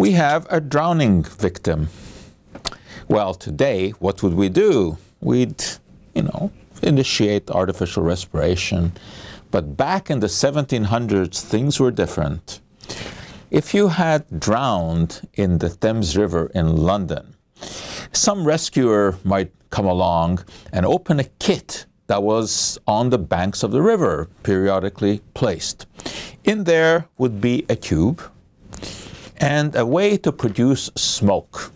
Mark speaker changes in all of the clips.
Speaker 1: we have a drowning victim. Well, today, what would we do? We'd, you know, initiate artificial respiration. But back in the 1700s, things were different. If you had drowned in the Thames River in London, some rescuer might come along and open a kit that was on the banks of the river, periodically placed. In there would be a cube and a way to produce smoke.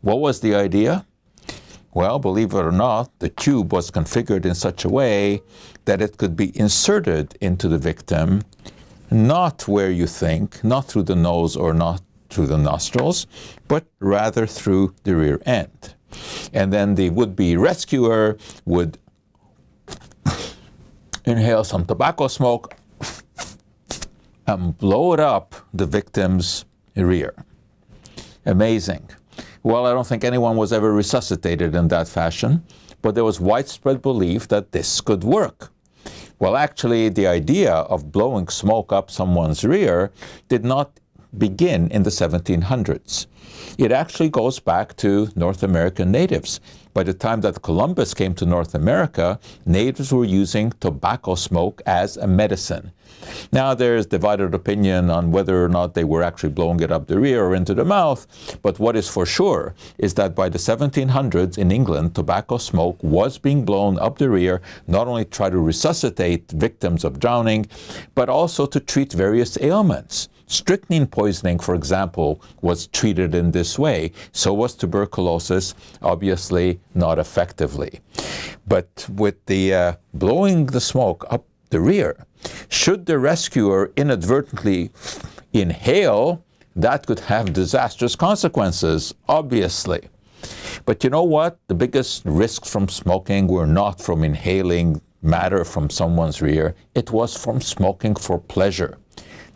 Speaker 1: What was the idea? Well, believe it or not, the tube was configured in such a way that it could be inserted into the victim, not where you think, not through the nose or not through the nostrils, but rather through the rear end. And then the would be rescuer would inhale some tobacco smoke and blow it up the victim's rear. Amazing. Well, I don't think anyone was ever resuscitated in that fashion, but there was widespread belief that this could work. Well, actually, the idea of blowing smoke up someone's rear did not begin in the 1700s. It actually goes back to North American natives. By the time that Columbus came to North America, natives were using tobacco smoke as a medicine. Now, there's divided opinion on whether or not they were actually blowing it up the rear or into the mouth, but what is for sure is that by the 1700s in England, tobacco smoke was being blown up the rear, not only to try to resuscitate victims of drowning, but also to treat various ailments. Strychnine poisoning, for example, was treated in this way. So was tuberculosis, obviously not effectively. But with the uh, blowing the smoke up the rear, should the rescuer inadvertently inhale, that could have disastrous consequences, obviously. But you know what? The biggest risks from smoking were not from inhaling matter from someone's rear, it was from smoking for pleasure.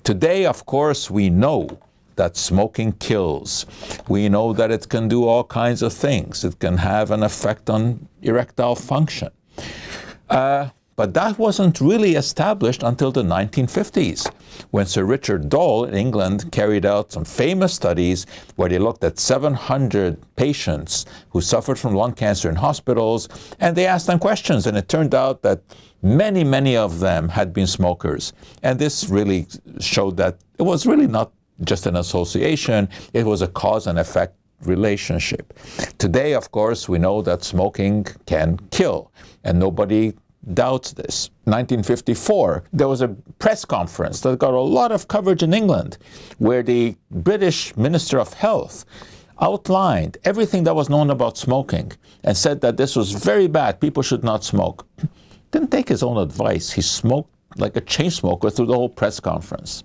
Speaker 1: Today, of course, we know that smoking kills. We know that it can do all kinds of things. It can have an effect on erectile function. Uh, but that wasn't really established until the 1950s when Sir Richard Dole in England carried out some famous studies where they looked at 700 patients who suffered from lung cancer in hospitals and they asked them questions. And it turned out that many, many of them had been smokers. And this really showed that it was really not just an association, it was a cause and effect relationship. Today, of course, we know that smoking can kill, and nobody doubts this. 1954, there was a press conference that got a lot of coverage in England where the British Minister of Health outlined everything that was known about smoking and said that this was very bad, people should not smoke. Didn't take his own advice. He smoked like a chain smoker through the whole press conference.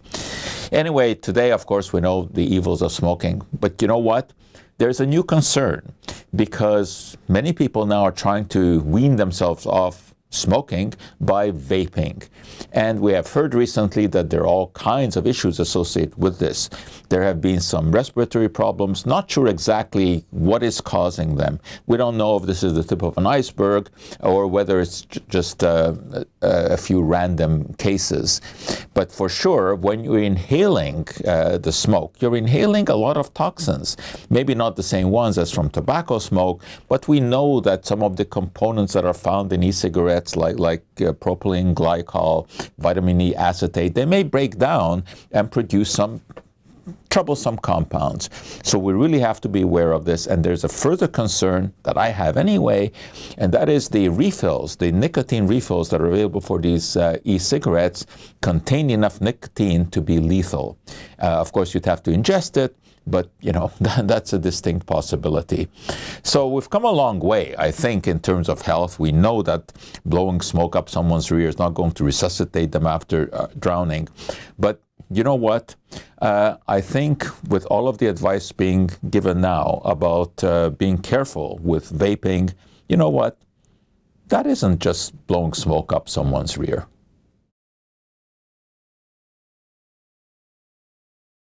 Speaker 1: Anyway, today, of course, we know the evils of smoking. But you know what? There's a new concern because many people now are trying to wean themselves off smoking by vaping. And we have heard recently that there are all kinds of issues associated with this. There have been some respiratory problems, not sure exactly what is causing them. We don't know if this is the tip of an iceberg or whether it's just uh, a few random cases. But for sure, when you're inhaling uh, the smoke, you're inhaling a lot of toxins. Maybe not the same ones as from tobacco smoke, but we know that some of the components that are found in e-cigarettes, like like uh, propylene glycol, vitamin E acetate, they may break down and produce some troublesome compounds. So we really have to be aware of this. And there's a further concern that I have anyway, and that is the refills, the nicotine refills that are available for these uh, e-cigarettes contain enough nicotine to be lethal. Uh, of course, you'd have to ingest it, but you know that's a distinct possibility so we've come a long way i think in terms of health we know that blowing smoke up someone's rear is not going to resuscitate them after uh, drowning but you know what? Uh, I think with all of the advice being given now about uh, being careful with vaping, you know what? That isn't just blowing smoke up someone's rear.